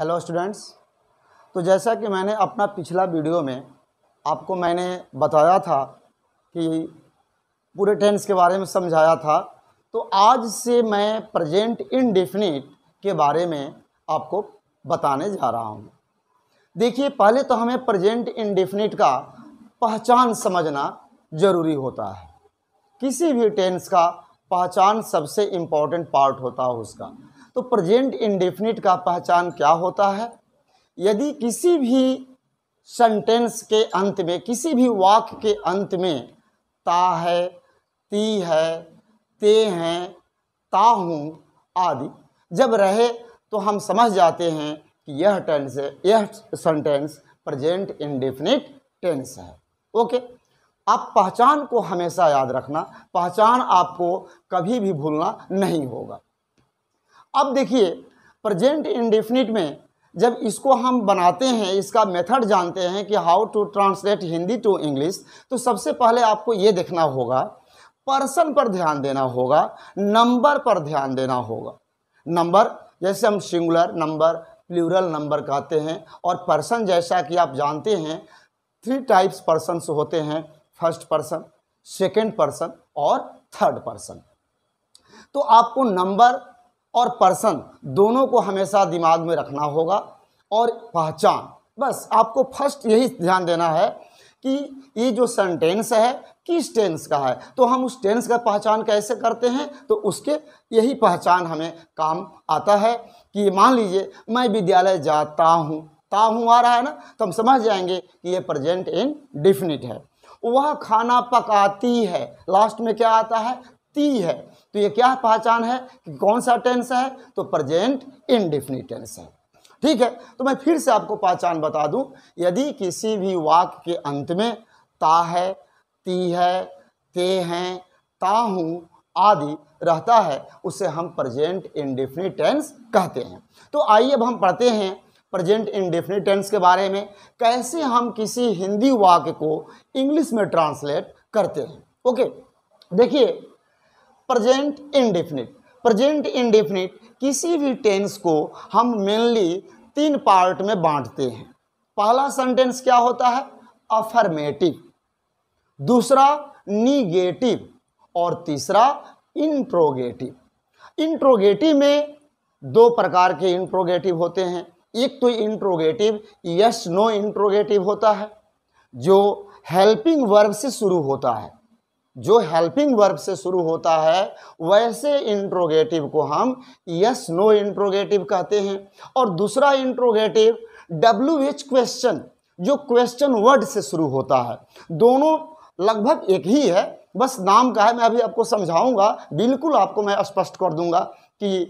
hello students तो जैसा कि मैंने अपना पिछला वीडियो में आपको मैंने बताया था कि पूरे टेंस के बारे में समझाया था तो आज से मैं प्रेजेंट इनडिफिनिट के बारे में आपको बताने जा रहा हूँ देखिए पहले तो हमें प्रेजेंट इनडिफिनिट का पहचान समझना ज़रूरी होता है किसी भी टेंस का पहचान सबसे इम्पॉर्टेंट पार्ट होता है उसका तो प्रेजेंट इंडेफिनिट का पहचान क्या होता है यदि किसी भी सेंटेंस के अंत में किसी भी वाक्य के अंत में ता है ती है ते हैं ता हूँ आदि जब रहे तो हम समझ जाते हैं कि यह टेंस है यह सेंटेंस प्रेजेंट इंडेफिनिट टेंस है ओके आप पहचान को हमेशा याद रखना पहचान आपको कभी भी भूलना नहीं होगा अब देखिए प्रजेंट इंडेफिनिट में जब इसको हम बनाते हैं इसका मेथड जानते हैं कि how to translate Hindi to English तो सबसे पहले आपको ये देखना होगा पर्सन पर ध्यान देना होगा नंबर पर ध्यान देना होगा नंबर जैसे हम सिंगुलर नंबर प्लूरल नंबर कहते हैं और पर्सन जैसा कि आप जानते हैं थ्री टाइप्स पर्सनस होते हैं फर्स्ट पर्सन सेकेंड पर्सन और थर्ड पर्सन तो आपको नंबर और पर्सन दोनों को हमेशा दिमाग में रखना होगा और पहचान बस आपको फर्स्ट यही ध्यान देना है कि ये जो सेंटेंस है किस टेंस का है तो हम उस टेंस का पहचान कैसे करते हैं तो उसके यही पहचान हमें काम आता है कि मान लीजिए मैं विद्यालय जाता हूँ ता हूँ आ रहा है ना तो हम समझ जाएंगे कि ये प्रेजेंट इन डिफिनिट है वह खाना पकाती है लास्ट में क्या आता है ती है तो ये क्या पहचान है कि कौन सा टेंस है तो प्रजेंट इनडिफिनिट टेंस है ठीक है तो मैं फिर से आपको पहचान बता दूं यदि किसी भी वाक के अंत में ता है ती है ते हैं ता हूँ आदि रहता है उसे हम प्रजेंट इनडिफिनिट टेंस कहते हैं तो आइए अब हम पढ़ते हैं प्रजेंट इनडिफिनिट टेंस के बारे में कैसे हम किसी हिंदी वाक्य को इंग्लिश में ट्रांसलेट करते हैं ओके देखिए प्रजेंट इनडेफिनेट प्रजेंट इनडेफिनेट किसी भी टेंस को हम मेनली तीन पार्ट में बांटते हैं पहला सेंटेंस क्या होता है अफर्मेटिव दूसरा निगेटिव और तीसरा इंट्रोगेटिव इंट्रोगेटिव में दो प्रकार के इंट्रोगेटिव होते हैं एक तो इंट्रोगेटिव यस नो इंट्रोगेटिव होता है जो हेल्पिंग वर्ब से शुरू होता है जो हेल्पिंग वर्ब से शुरू होता है वैसे इंट्रोगेटिव को हम यस नो इंट्रोगेटिव कहते हैं और दूसरा इंट्रोगेटिव डब्ल्यू एच क्वेश्चन जो क्वेश्चन वर्ड से शुरू होता है दोनों लगभग एक ही है बस नाम का है मैं अभी आपको समझाऊंगा बिल्कुल आपको मैं स्पष्ट कर दूंगा कि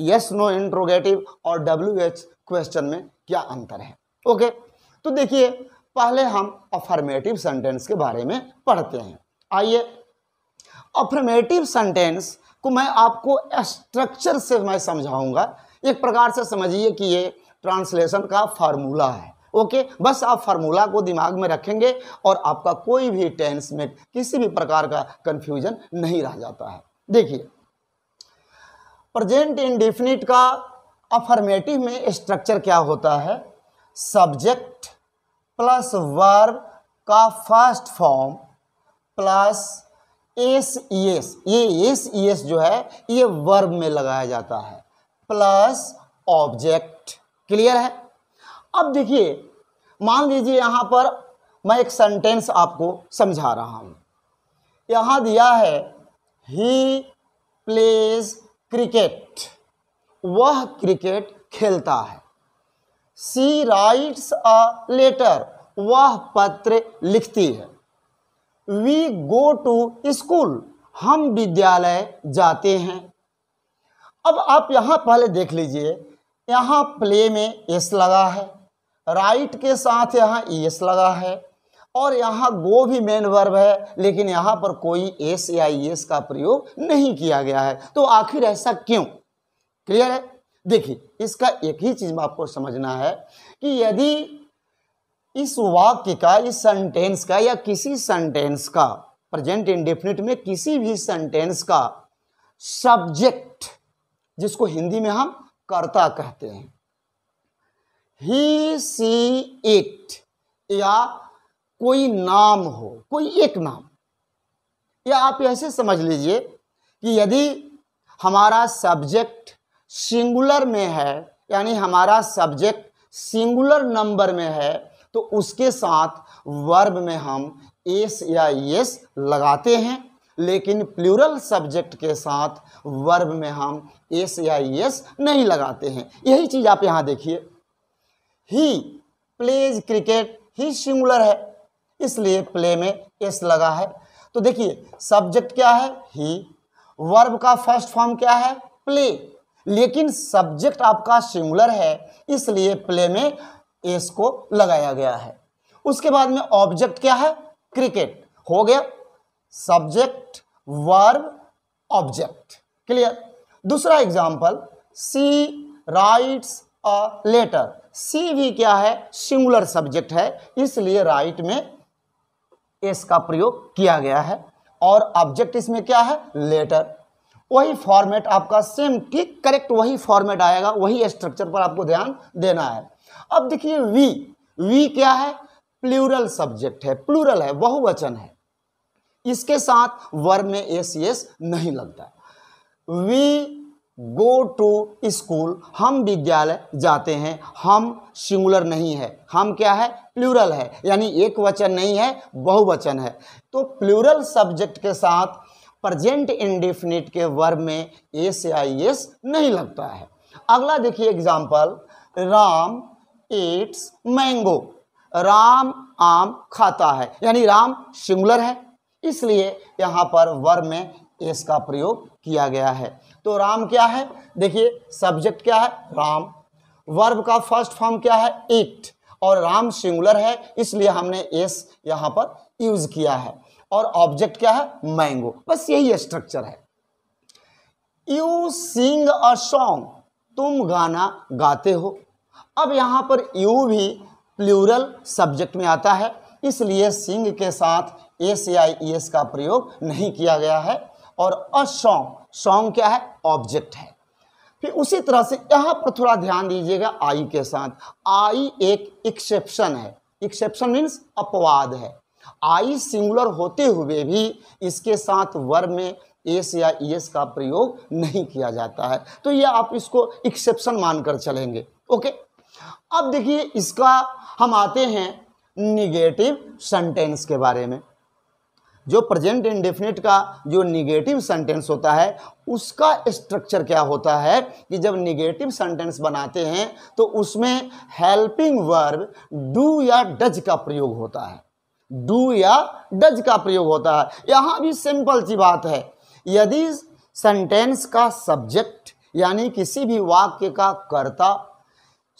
यस नो इंट्रोगेटिव और डब्ल्यू एच क्वेश्चन में क्या अंतर है ओके तो देखिए पहले हम अफर्मेटिव सेंटेंस के बारे में पढ़ते हैं आइए अफर्मेटिव सेंटेंस को मैं आपको स्ट्रक्चर से मैं समझाऊंगा एक प्रकार से समझिए कि ये ट्रांसलेशन का फार्मूला है ओके बस आप फार्मूला को दिमाग में रखेंगे और आपका कोई भी टेंस में किसी भी प्रकार का कंफ्यूजन नहीं रह जाता है देखिए प्रजेंट इंडिफिनिट का अफर्मेटिव में स्ट्रक्चर क्या होता है सब्जेक्ट प्लस वर्ब का first form plus S E S ये एस ई एस जो है ये वर्ब में लगाया जाता है प्लस ऑब्जेक्ट क्लियर है अब देखिए मान लीजिए यहां पर मैं एक सेंटेंस आपको समझा रहा हूं यहाँ दिया है ही प्लेज क्रिकेट वह क्रिकेट खेलता है सी राइट्स अ लेटर वह पत्र लिखती है वी गो टू स्कूल हम विद्यालय जाते हैं अब आप यहाँ पहले देख लीजिए यहाँ प्ले में एस लगा है राइट के साथ यहाँ एस e लगा है और यहाँ गो भी मेन वर्ब है लेकिन यहाँ पर कोई एस या एस e का प्रयोग नहीं किया गया है तो आखिर ऐसा क्यों क्लियर है देखिए इसका एक ही चीज़ में आपको समझना है कि यदि इस वाक्य का इस सेंटेंस का या किसी सेंटेंस का प्रेजेंट इंडेफिनिट में किसी भी सेंटेंस का सब्जेक्ट जिसको हिंदी में हम कर्ता कहते हैं ही सी इट या कोई नाम हो कोई एक नाम या आप ऐसे समझ लीजिए कि यदि हमारा सब्जेक्ट सिंगुलर में है यानी हमारा सब्जेक्ट सिंगुलर नंबर में है तो उसके साथ वर्ब में हम एस या यस लगाते हैं लेकिन प्लूरल सब्जेक्ट के साथ वर्ब में हम एस या यस नहीं लगाते हैं यही चीज़ आप यहां देखिए he plays cricket he singular है इसलिए प्ले में एस लगा है तो देखिए सब्जेक्ट क्या है ही वर्ब का फर्स्ट फॉर्म क्या है प्ले लेकिन सब्जेक्ट आपका सिंगुलर है इसलिए प्ले में एस को लगाया गया है उसके बाद में ऑब्जेक्ट क्या है क्रिकेट हो गया सब्जेक्ट वर्ब ऑब्जेक्ट क्लियर दूसरा example she writes a letter she भी क्या है सिंगुलर सब्जेक्ट है इसलिए राइट में एस का प्रयोग किया गया है और ऑब्जेक्ट इसमें क्या है लेटर वही फॉर्मेट आपका सेम ठीक करेक्ट वही फॉर्मेट आएगा वही स्ट्रक्चर पर आपको ध्यान देना है अब देखिए वी वी क्या है प्लूरल सब्जेक्ट है प्लूरल है बहुवचन है इसके साथ वर्ब में एस एस नहीं लगता वी गो टू स्कूल हम विद्यालय जाते हैं हम सिंगुलर नहीं है हम क्या है प्लूरल है यानी एक वचन नहीं है बहुवचन है तो प्लूरल सब्जेक्ट के साथ प्रजेंट इंडिफिनिट के वर्ब में एस आई एस नहीं लगता है अगला देखिए example Ram eats mango Ram आम खाता है यानी राम सिंगुलर है इसलिए यहाँ पर वर में एस का प्रयोग किया गया है तो राम क्या है देखिए सब्जेक्ट क्या है राम वर्ब का फर्स्ट फॉर्म क्या है इट और राम सिंगुलर है इसलिए हमने एस यहाँ पर यूज किया है और ऑब्जेक्ट क्या है मैंगो बस यही स्ट्रक्चर है यू सिंग अ सॉन्ग तुम गाना गाते हो अब यहाँ पर यू भी प्लूरल सब्जेक्ट में आता है इसलिए सिंह के साथ एस ई एस का प्रयोग नहीं किया गया है और अशोंग सॉन्ग क्या है ऑब्जेक्ट है फिर उसी तरह से यहाँ पर थोड़ा ध्यान दीजिएगा आई के साथ आई एक एक्सेप्शन है एक्सेप्शन मीन्स अपवाद है आई सिंगुलर होते हुए भी इसके साथ वर्ब में एस या एस का प्रयोग नहीं किया जाता है तो ये आप इसको एक्सेप्शन मानकर चलेंगे ओके अब देखिए इसका हम आते हैं निगेटिव सेंटेंस के बारे में जो प्रेजेंट इंडेफिनिट का जो निगेटिव सेंटेंस होता है उसका स्ट्रक्चर क्या होता है कि जब निगेटिव सेंटेंस बनाते हैं तो उसमें हेल्पिंग वर्ब डू या डज का प्रयोग होता है डू या डज का प्रयोग होता है यहाँ भी सिंपल सी बात है यदि सेंटेंस का सब्जेक्ट यानी किसी भी वाक्य का कर्ता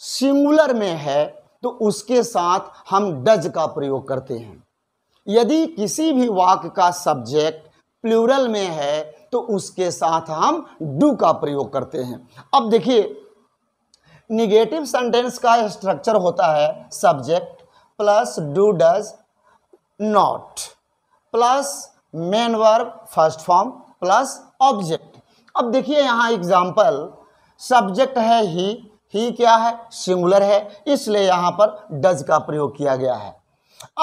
सिंगुलर में है तो उसके साथ हम डज का प्रयोग करते हैं यदि किसी भी वाक का सब्जेक्ट प्लूरल में है तो उसके साथ हम डू का प्रयोग करते हैं अब देखिए निगेटिव सेंटेंस का स्ट्रक्चर होता है subject plus do does not plus main verb first form plus object अब देखिए यहाँ एग्जाम्पल सब्जेक्ट है ही ही क्या है सिंगुलर है इसलिए यहां पर डज का प्रयोग किया गया है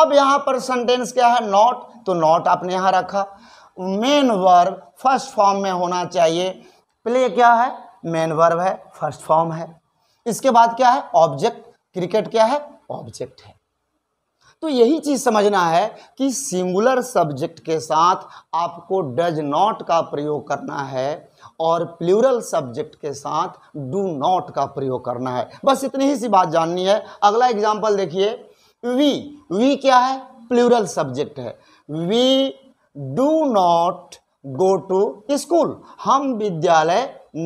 अब यहां पर सेंटेंस क्या है नॉट तो नॉट आपने यहां रखा मेन वर्ब फर्स्ट फॉर्म में होना चाहिए प्ले क्या है मेन वर्ब है फर्स्ट फॉर्म है इसके बाद क्या है ऑब्जेक्ट क्रिकेट क्या है ऑब्जेक्ट है तो यही चीज समझना है कि सिंगुलर सब्जेक्ट के साथ आपको डज नॉट का प्रयोग करना है और प्लूरल सब्जेक्ट के साथ डू नॉट का प्रयोग करना है बस इतनी ही सी बात जाननी है अगला एग्जाम्पल देखिए वी वी क्या है प्लूरल सब्जेक्ट है we do not go to school हम विद्यालय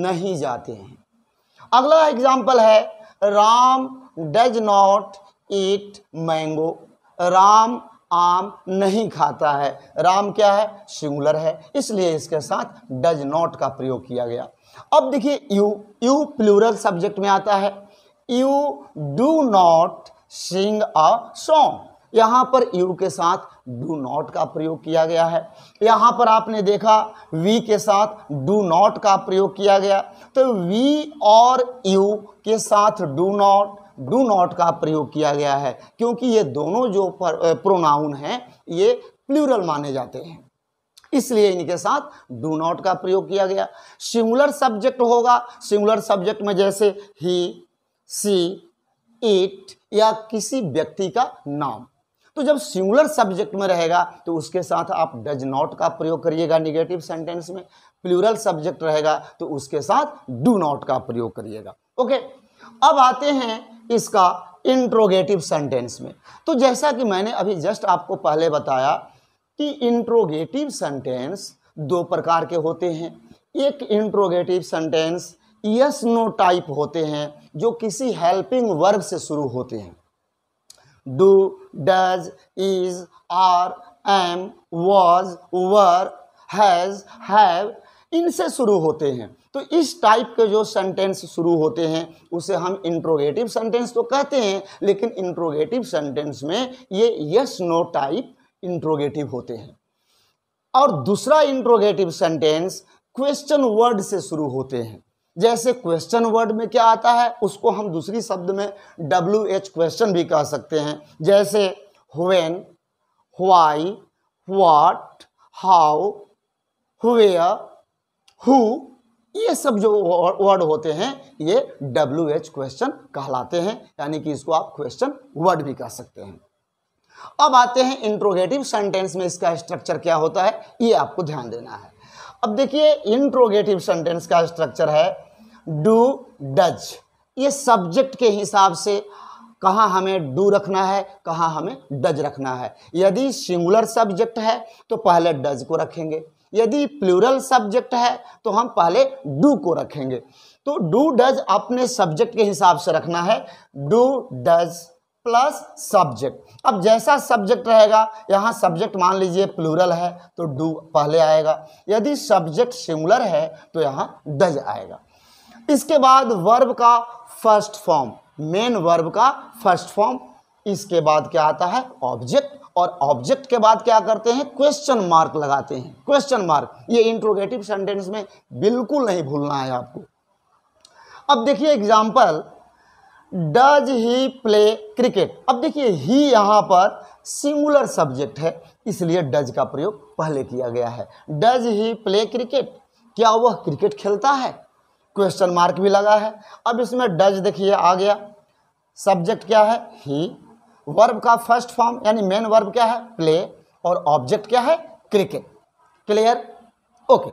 नहीं जाते हैं अगला एग्जाम्पल है Ram does not eat mango Ram आम नहीं खाता है राम क्या है सिंगुलर है इसलिए इसके साथ डज नॉट का प्रयोग किया गया अब देखिए यू यू प्लूरल सब्जेक्ट में आता है you do not sing a song यहाँ पर यू के साथ डू नॉट का प्रयोग किया गया है यहाँ पर आपने देखा वी के साथ डू नॉट का प्रयोग किया गया तो वी और यू के साथ डू नॉट डू नॉट का प्रयोग किया गया है क्योंकि ये दोनों जो प्रोनाउन हैं ये प्लूरल माने जाते हैं इसलिए इनके साथ डू नॉट का प्रयोग किया गया सिंगुलर सब्जेक्ट होगा सिंगुलर सब्जेक्ट में जैसे ही सी इट या किसी व्यक्ति का नाम तो जब सिंगुलर सब्जेक्ट में रहेगा तो उसके साथ आप डज नॉट का प्रयोग करिएगा निगेटिव सेंटेंस में प्लूरल सब्जेक्ट रहेगा तो उसके साथ डू नॉट का प्रयोग करिएगा ओके अब आते हैं इसका इंट्रोगेटिव सेंटेंस में तो जैसा कि मैंने अभी जस्ट आपको पहले बताया कि इंट्रोगेटिव सेंटेंस दो प्रकार के होते हैं एक interrogative sentence yes no type होते हैं जो किसी हेल्पिंग वर्ब से शुरू होते हैं do does is are am was were has have इनसे शुरू होते हैं तो इस टाइप के जो सेंटेंस शुरू होते हैं उसे हम इंट्रोगेटिव सेंटेंस तो कहते हैं लेकिन इंट्रोगेटिव सेंटेंस में ये यस नो टाइप इंट्रोगेटिव होते हैं और दूसरा इंट्रोगेटिव सेंटेंस क्वेश्चन वर्ड से शुरू होते हैं जैसे क्वेश्चन वर्ड में क्या आता है उसको हम दूसरी शब्द में डब्ल्यू एच क्वेश्चन भी कह सकते हैं जैसे हुएन हुआई व्हाट हाउ हुआ हु ये सब जो वर्ड होते हैं ये डब्ल्यू एच क्वेश्चन कहलाते हैं यानी कि इसको आप क्वेश्चन वर्ड भी कह सकते हैं अब आते हैं इंट्रोगेटिव सेंटेंस में इसका स्ट्रक्चर क्या होता है ये आपको ध्यान देना है अब देखिए इंट्रोगेटिव सेंटेंस का स्ट्रक्चर है डू डज ये सब्जेक्ट के हिसाब से कहाँ हमें डू रखना है कहाँ हमें डज रखना है यदि सिंगुलर सब्जेक्ट है तो पहले डज को रखेंगे यदि प्लूरल सब्जेक्ट है तो हम पहले डू को रखेंगे तो डू डज अपने सब्जेक्ट के हिसाब से रखना है डू डज प्लस सब्जेक्ट अब जैसा सब्जेक्ट रहेगा यहाँ सब्जेक्ट मान लीजिए प्लूरल है तो डू पहले आएगा यदि सब्जेक्ट सिमुलर है तो यहाँ डज आएगा इसके बाद वर्ब का फर्स्ट फॉर्म मेन वर्ब का फर्स्ट फॉर्म इसके बाद क्या आता है ऑब्जेक्ट और ऑब्जेक्ट के बाद क्या करते हैं क्वेश्चन मार्क लगाते हैं क्वेश्चन मार्क ये इंट्रोगेटिव सेंटेंस में बिल्कुल नहीं भूलना है आपको अब देखिए example does he play cricket अब देखिए ही यहाँ पर सिंगुलर सब्जेक्ट है इसलिए डज का प्रयोग पहले किया गया है डज ही प्ले क्रिकेट क्या वह क्रिकेट खेलता है क्वेश्चन मार्क भी लगा है अब इसमें डज देखिए आ गया सब्जेक्ट क्या है ही वर्ब का फर्स्ट फॉर्म यानी मेन वर्ब क्या है प्ले और ऑब्जेक्ट क्या है क्रिकेट क्लियर ओके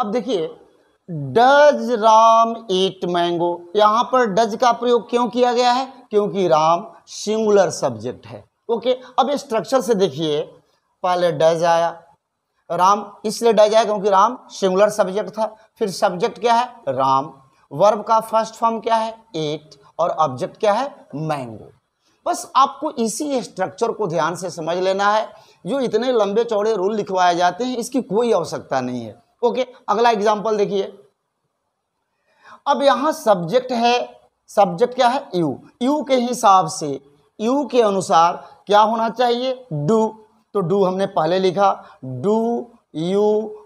अब देखिए डज राम ईट मैंगो यहां पर डज का प्रयोग क्यों किया गया है क्योंकि राम सिंगुलर सब्जेक्ट है ओके अब इस स्ट्रक्चर से देखिए पहले डज आया राम इसलिए डज आया क्योंकि राम सिंगुलर सब्जेक्ट था फिर सब्जेक्ट क्या है राम वर्ब का फर्स्ट फॉर्म क्या है ईट और ऑब्जेक्ट क्या है मैंगो बस आपको इसी स्ट्रक्चर को ध्यान से समझ लेना है जो इतने लंबे चौड़े रूल लिखवाए जाते हैं इसकी कोई आवश्यकता नहीं है ओके अगला एग्जाम्पल देखिए अब यहां सब्जेक्ट है सब्जेक्ट क्या है यू यू के हिसाब से यू के अनुसार क्या होना चाहिए डू तो डू हमने पहले लिखा do you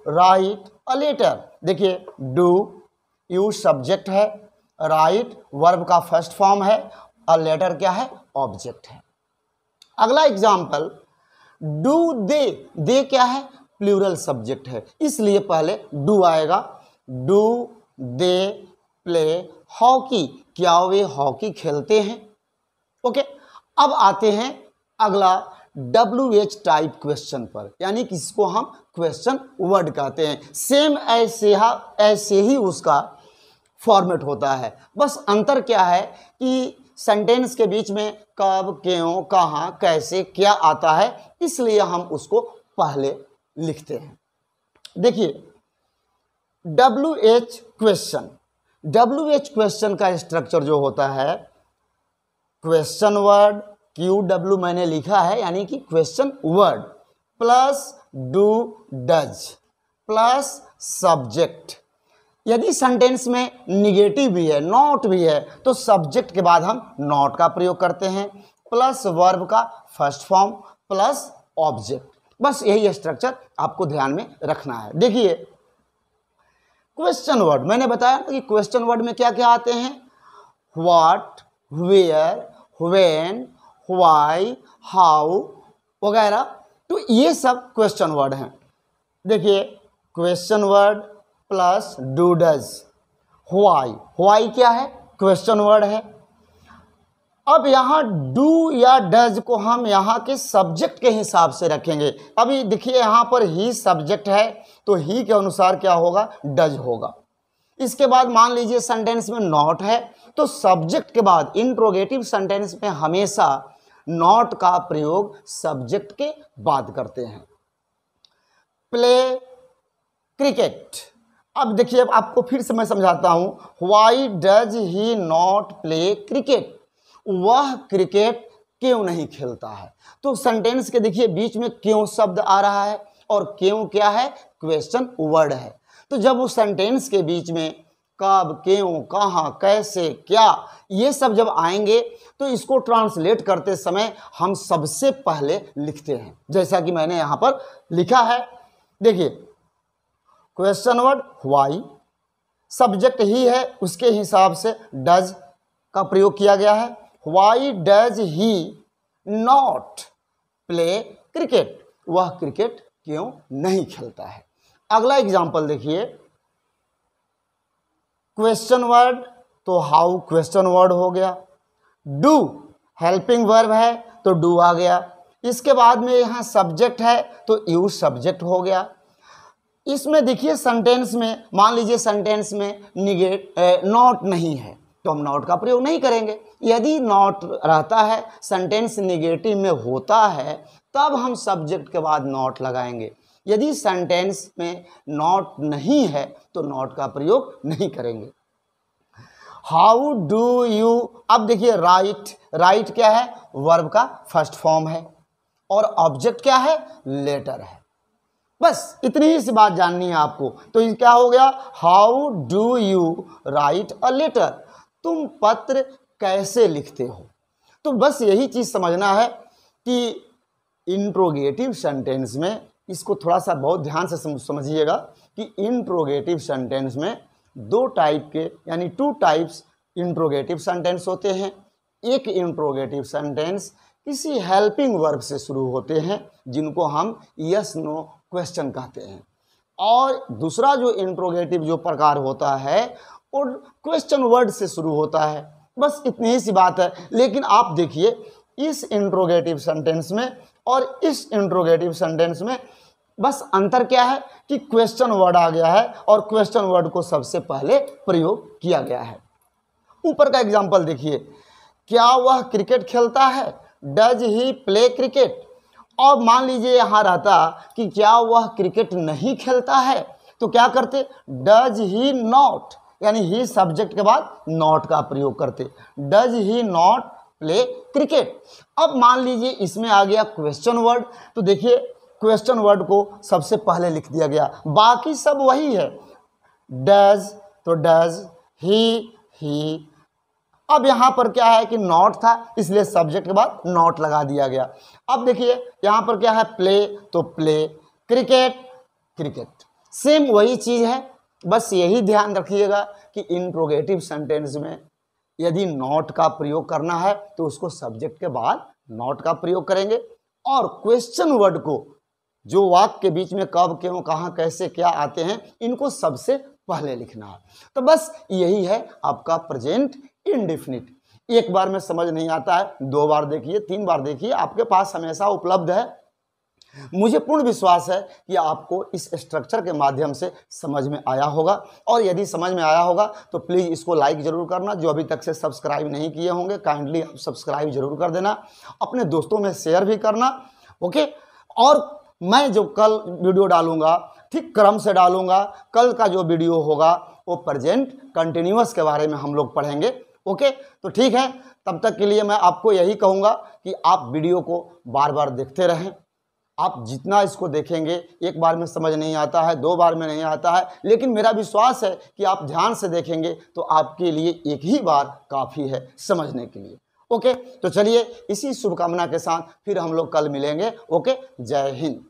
write a letter देखिए डू यू सब्जेक्ट है राइट वर्ब का फर्स्ट फॉर्म है अ लेटर क्या है ऑब्जेक्ट है अगला एग्जाम्पल डू दे दे क्या है प्लूरल सब्जेक्ट है इसलिए पहले डू आएगा डू दे प्ले हॉकी क्या वे हॉकी खेलते हैं ओके अब आते हैं अगला डब्ल्यू एच टाइप क्वेश्चन पर यानी कि इसको हम क्वेश्चन वर्ड कहते हैं सेम ऐसे ऐसे ही उसका फॉर्मेट होता है बस अंतर क्या है कि सेंटेंस के बीच में कब क्यों कहाँ कैसे क्या आता है इसलिए हम उसको पहले लिखते हैं देखिए W H question W H question का स्ट्रक्चर जो होता है क्वेश्चन वर्ड क्यू डब्ल्यू मैंने लिखा है यानी कि question word plus do does plus subject यदि सेंटेंस में निगेटिव भी है नॉट भी है तो सब्जेक्ट के बाद हम नॉट का प्रयोग करते हैं प्लस वर्ब का फर्स्ट फॉर्म प्लस ऑब्जेक्ट बस यही स्ट्रक्चर आपको ध्यान में रखना है देखिए क्वेश्चन वर्ड मैंने बताया कि क्वेश्चन वर्ड में क्या क्या आते हैं what where when why how वगैरह तो ये सब क्वेश्चन वर्ड हैं देखिए question word plus do does why why क्या है क्वेश्चन वर्ड है अब यहाँ डू या डज को हम यहाँ के सब्जेक्ट के हिसाब से रखेंगे अभी देखिए यहाँ पर ही सब्जेक्ट है तो ही के अनुसार क्या होगा डज होगा इसके बाद मान लीजिए सेंटेंस में नॉट है तो सब्जेक्ट के बाद इंट्रोगेटिव सेंटेंस में हमेशा नॉट का प्रयोग सब्जेक्ट के बाद करते हैं प्ले क्रिकेट अब देखिए आपको फिर से मैं समझाता हूँ why does he not play cricket वह क्रिकेट क्यों नहीं खेलता है तो सेंटेंस के देखिए बीच में क्यों शब्द आ रहा है और क्यों क्या है क्वेश्चन वर्ड है तो जब उस सेंटेंस के बीच में कब क्यों कहाँ कैसे क्या ये सब जब आएंगे तो इसको ट्रांसलेट करते समय हम सबसे पहले लिखते हैं जैसा कि मैंने यहाँ पर लिखा है देखिए क्वेश्चन वर्ड वाई सब्जेक्ट ही है उसके हिसाब से डज का प्रयोग किया गया है why does he not play cricket वह क्रिकेट क्यों नहीं खेलता है अगला एग्जाम्पल देखिए क्वेश्चन वर्ड तो हाउ क्वेश्चन वर्ड हो गया डू हेल्पिंग वर्ब है तो डू आ गया इसके बाद में यहाँ सब्जेक्ट है तो यू सब्जेक्ट हो गया इसमें देखिए सेंटेंस में मान लीजिए सेंटेंस में निगेट नॉट नहीं है तो हम नॉट का प्रयोग नहीं करेंगे यदि नॉट रहता है सेंटेंस निगेटिव में होता है तब हम सब्जेक्ट के बाद नॉट लगाएंगे यदि सेंटेंस में नॉट नहीं है तो नॉट का प्रयोग नहीं करेंगे हाउ डू यू अब देखिए राइट राइट क्या है वर्ब का फर्स्ट फॉर्म है और ऑब्जेक्ट क्या है लेटर है बस इतनी ही सी बात जाननी है आपको तो क्या हो गया how do you write a letter तुम पत्र कैसे लिखते हो तो बस यही चीज़ समझना है कि इंट्रोगेटिव सेंटेंस में इसको थोड़ा सा बहुत ध्यान से समझिएगा कि इंट्रोगेटिव सेंटेंस में दो टाइप के यानी टू टाइप्स इंट्रोगेटिव सेंटेंस होते हैं एक इंट्रोगेटिव सेंटेंस किसी हेल्पिंग वर्ब से शुरू होते हैं जिनको हम यस नो क्वेश्चन कहते हैं और दूसरा जो इंट्रोगेटिव जो प्रकार होता है वो क्वेश्चन वर्ड से शुरू होता है बस इतनी ही सी बात है लेकिन आप देखिए इस इंट्रोगेटिव सेंटेंस में और इस इंट्रोगेटिव सेंटेंस में बस अंतर क्या है कि क्वेश्चन वर्ड आ गया है और क्वेश्चन वर्ड को सबसे पहले प्रयोग किया गया है ऊपर का एग्जाम्पल देखिए क्या वह क्रिकेट खेलता है डज ही प्ले क्रिकेट और मान लीजिए यहाँ रहता कि क्या वह क्रिकेट नहीं खेलता है तो क्या करते डज ही नॉट यानी ही सब्जेक्ट के बाद नॉट का प्रयोग करते does he not play cricket अब मान लीजिए इसमें आ गया क्वेश्चन वर्ड तो देखिए क्वेश्चन वर्ड को सबसे पहले लिख दिया गया बाकी सब वही है डज तो डज ही ही अब यहाँ पर क्या है कि नॉट था इसलिए सब्जेक्ट के बाद नॉट लगा दिया गया अब देखिए यहाँ पर क्या है प्ले तो प्ले क्रिकेट क्रिकेट सेम वही चीज़ है बस यही ध्यान रखिएगा कि इंट्रोगेटिव सेंटेंस में यदि नॉट का प्रयोग करना है तो उसको सब्जेक्ट के बाद नॉट का प्रयोग करेंगे और क्वेश्चन वर्ड को जो वाक्य के बीच में कब क्यों कहाँ कैसे क्या आते हैं इनको सबसे पहले लिखना है तो बस यही है आपका प्रेजेंट इनडिफिनिट एक बार में समझ नहीं आता है दो बार देखिए तीन बार देखिए आपके पास हमेशा उपलब्ध है मुझे पूर्ण विश्वास है कि आपको इस स्ट्रक्चर के माध्यम से समझ में आया होगा और यदि समझ में आया होगा तो प्लीज़ इसको लाइक ज़रूर करना जो अभी तक से सब्सक्राइब नहीं किए होंगे काइंडली आप सब्सक्राइब जरूर कर देना अपने दोस्तों में शेयर भी करना ओके और मैं जो कल वीडियो डालूंगा ठीक क्रम से डालूंगा कल का जो वीडियो होगा वो प्रजेंट कंटिन्यूस के बारे में हम लोग पढ़ेंगे ओके तो ठीक है तब तक के लिए मैं आपको यही कहूँगा कि आप वीडियो को बार बार देखते रहें आप जितना इसको देखेंगे एक बार में समझ नहीं आता है दो बार में नहीं आता है लेकिन मेरा विश्वास है कि आप ध्यान से देखेंगे तो आपके लिए एक ही बार काफ़ी है समझने के लिए ओके तो चलिए इसी शुभकामना के साथ फिर हम लोग कल मिलेंगे ओके जय हिंद